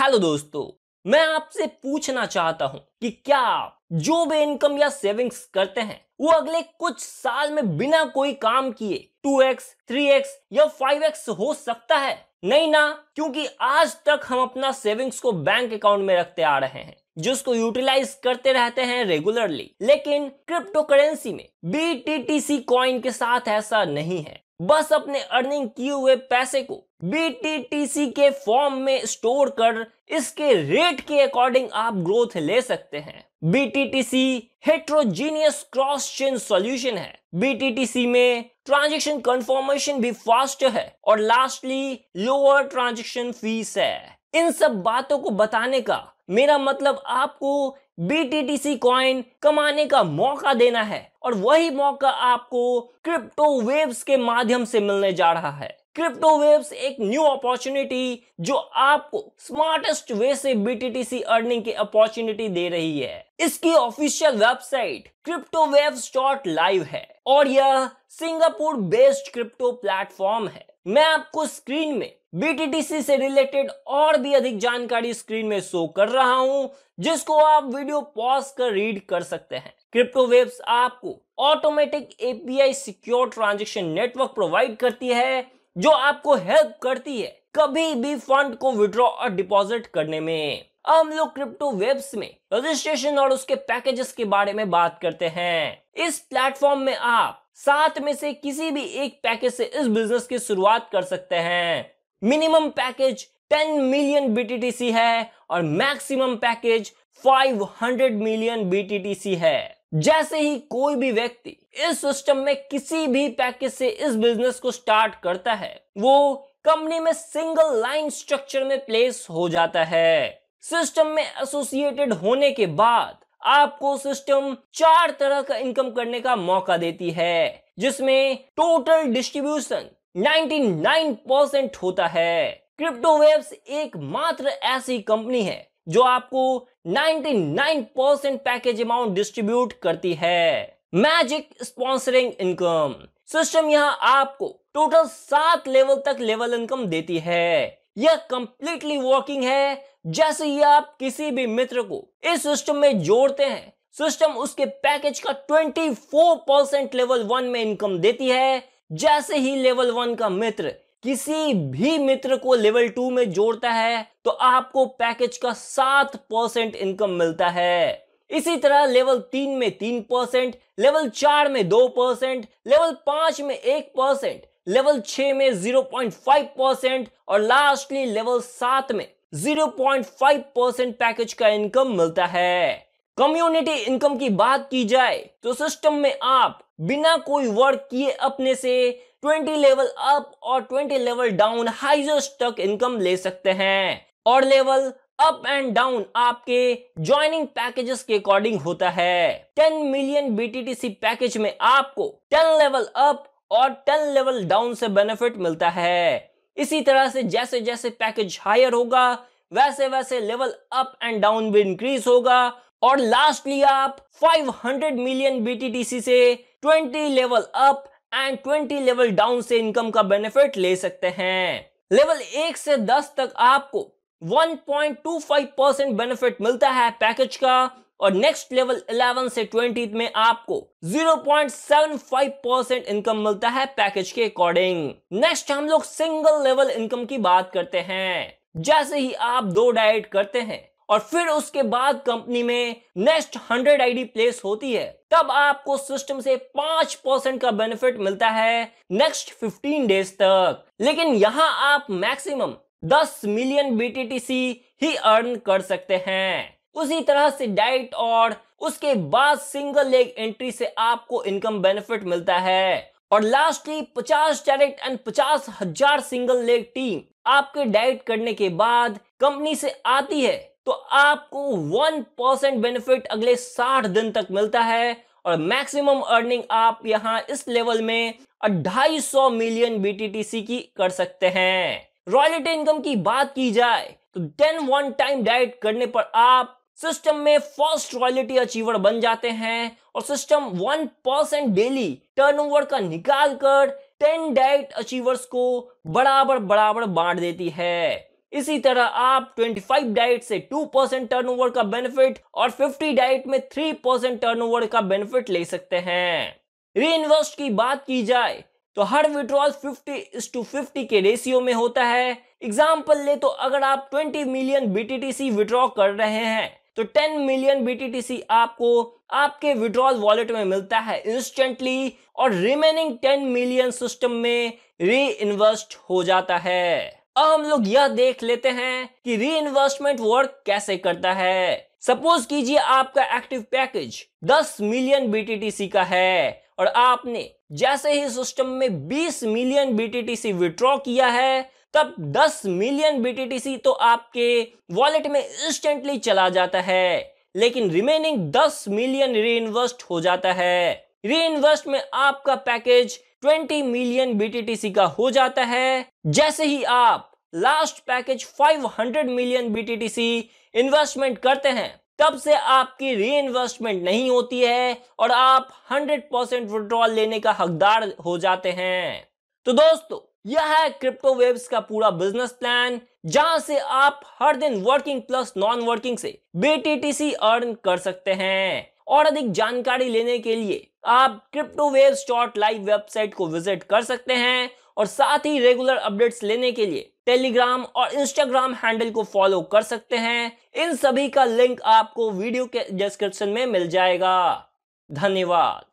hello दोस्तों मैं आपसे पूछना चाहता हूं कि क्या आप जो भी इनकम या सेविंग्स करते हैं वो अगले कुछ साल में बिना कोई काम किए 2x, 3x या 5x हो सकता है नहीं ना क्योंकि आज तक हम अपना सेविंग्स को बैंक अकाउंट में रखते आ रहे हैं जिसको यूटिलाइज करते रहते हैं रेगुलरली लेकिन क्रिप्टो करेंसी में B T T C coin के साथ ऐसा नहीं है बस अपने अर्निंग किए हुए पैसे को बीटीटीसी के फॉर्म में स्टोर कर इसके रेट के अकॉर्डिंग आप ग्रोथ ले सकते हैं BTTC heterogeneous cross chain solution है बीटीटीसी में ट्रांजेक्शन कंफर्मेशन भी फास्ट है और लास्टली लोअर ट्रांजेक्शन फीस है इन सब बातों को बताने का मेरा मतलब आपको सी कॉइन कमाने का मौका देना है और वही मौका आपको क्रिप्टो वेव्स के माध्यम से मिलने जा रहा है क्रिप्टो वेव्स एक न्यू अपॉर्चुनिटी जो आपको स्मार्टेस्ट वे से बीटीटीसी अर्निंग की अपॉर्चुनिटी दे रही है इसकी official website Crypto Waves dot live है और यह सिंगापुर बेस्ड क्रिप्टो प्लेटफॉर्म है मैं आपको स्क्रीन में बीटीटीसी से रिलेटेड और भी अधिक जानकारी स्क्रीन में शो कर रहा हूं जिसको आप वीडियो पॉज कर रीड कर सकते हैं क्रिप्टो वेब्स आपको automatic API secure transaction network provide करती है जो आपको हेल्प करती है कभी भी फंड को विड्रॉ और डिपॉजिट करने में हम लोग क्रिप्टो वेब्स में रजिस्ट्रेशन और उसके पैकेजेस के बारे में बात करते हैं इस प्लेटफॉर्म में आप सात में से किसी भी एक पैकेज से इस बिजनेस की शुरुआत कर सकते हैं मिनिमम पैकेज 10 मिलियन बीटीटीसी है और मैक्सिमम पैकेज 500 मिलियन बीटीटीसी है जैसे ही कोई भी व्यक्ति इस सिस्टम में किसी भी पैकेज से इस बिजनेस को स्टार्ट करता है वो कंपनी में सिंगल लाइन स्ट्रक्चर में प्लेस हो जाता है सिस्टम में एसोसिएटेड होने के बाद आपको सिस्टम चार तरह का इनकम करने का मौका देती है जिसमें टोटल डिस्ट्रीब्यूशन 99% होता है क्रिप्टोवेव्स एकमात्र ऐसी कंपनी है जो आपको 99% पैकेज अमाउंट डिस्ट्रीब्यूट करती है मैजिक स्पॉन्सरिंग इनकम सिस्टम यहाँ आपको टोटल सात लेवल तक लेवल इनकम देती है यह कंप्लीटली वर्किंग है जैसे ही आप किसी भी मित्र को इस सिस्टम में जोड़ते हैं सिस्टम उसके पैकेज का 24% लेवल वन में इनकम देती है जैसे ही लेवल वन का मित्र किसी भी मित्र को लेवल टू में जोड़ता है तो आपको पैकेज का सात परसेंट इनकम मिलता है इसी तरह लेवल तीन में तीन परसेंट लेवल चार में दो परसेंट लेवल पांच में एक परसेंट लेवल छ में जीरो पॉइंट फाइव परसेंट और लास्टली लेवल सात में zero point five percent package का इनकम मिलता है कम्युनिटी इनकम की बात की जाए तो सिस्टम में आप बिना कोई वर्क किए अपने से 20 लेवल अप और 20 लेवल डाउन हाइजेस्ट तक इनकम ले सकते हैं और लेवल अप एंड डाउन आपके ज्वाइनिंग पैकेजेस के अकॉर्डिंग होता है 10 मिलियन बीटीटीसी पैकेज में आपको 10 लेवल अप और 10 लेवल डाउन से बेनिफिट मिलता है इसी तरह से जैसे जैसे पैकेज हायर होगा वैसे वैसे लेवल अप एंड डाउन भी इंक्रीज होगा और लास्टली आप 500 मिलियन बीटीटीसी से 20 level up and 20 level down से इनकम का बेनिफिट ले सकते हैं लेवल एक से दस तक आपको 1.25 परसेंट बेनिफिट मिलता है पैकेज का और नेक्स्ट लेवल 11 से 20 में आपको 0.75 परसेंट इनकम मिलता है पैकेज के अकॉर्डिंग नेक्स्ट हम लोग सिंगल लेवल इनकम की बात करते हैं जैसे ही आप दो डाइट करते हैं और फिर उसके बाद कंपनी में नेक्स्ट हंड्रेड आईडी प्लेस होती है तब आपको सिस्टम से पांच परसेंट का बेनिफिट मिलता है नेक्स्ट फिफ्टीन डेज तक लेकिन यहां आप मैक्सिमम दस मिलियन बीटीटीसी ही अर्न कर सकते हैं उसी तरह से डाइट और उसके बाद सिंगल लेग एंट्री से आपको इनकम बेनिफिट मिलता है और लास्टली पचास डायरेक्ट एंड पचास हजार सिंगल लेग टीम आपके डाइट करने के बाद कंपनी से आती है तो आपको वन परसेंट बेनिफिट अगले साठ दिन तक मिलता है और मैक्सिमम अर्निंग आप यहां इस लेवल में ढाई सौ मिलियन बीटीटीसी की कर सकते हैं रॉयल्टी इनकम की बात की जाए तो टेन वन टाइम डाइट करने पर आप सिस्टम में फर्स्ट रॉयल्टी अचीवर बन जाते हैं और system one percent daily turnover का निकाल कर टेन डाइट अचीवर्स को बराबर बराबर बांट देती है इसी तरह आप 25 डाइट से 2 परसेंट टर्न का बेनिफिट और 50 डाइट में 3 परसेंट टर्न का बेनिफिट ले सकते हैं री की बात की जाए तो हर विड्रॉल फिफ्टी इस टू के रेशियो में होता है एग्जाम्पल ले तो अगर आप 20 मिलियन बीटीटीसी विड्रॉ कर रहे हैं तो 10 मिलियन बीटीटीसी आपको आपके विड्रॉल वॉलेट में मिलता है इंस्टेंटली और रिमेनिंग 10 मिलियन सिस्टम में री इन्वेस्ट हो जाता है अब हम लोग यह देख लेते हैं कि री इन्वेस्टमेंट वर्क कैसे करता है सपोज कीजिए आपका एक्टिव पैकेज 10 मिलियन बी का है और आपने जैसे ही सिस्टम में 20 मिलियन बी विड्रॉ किया है तब 10 मिलियन बीटीटीसी तो आपके वॉलेट में इंस्टेंटली चला जाता है लेकिन रिमेनिंग 10 मिलियन इन्वेस्ट हो जाता है इन्वेस्ट में आपका पैकेज ट्वेंटी मिलियन बीटीटीसी का हो जाता है जैसे ही आप last package 500 million BTTC investment करते हैं तब से आपकी री इन्वेस्टमेंट नहीं होती है और आप 100 परसेंट विड्रॉल लेने का हकदार हो जाते हैं तो दोस्तों यह है क्रिप्टो वेब्स का पूरा बिजनेस प्लान जहां से आप हर दिन वर्किंग प्लस नॉन वर्किंग से बीटीटीसी अर्न कर सकते हैं और अधिक जानकारी लेने के लिए आप क्रिप्टो वेव लाइव वेबसाइट को विजिट कर सकते हैं और साथ ही रेगुलर अपडेट्स लेने के लिए टेलीग्राम और इंस्टाग्राम हैंडल को फॉलो कर सकते हैं इन सभी का लिंक आपको वीडियो के डिस्क्रिप्शन में मिल जाएगा धन्यवाद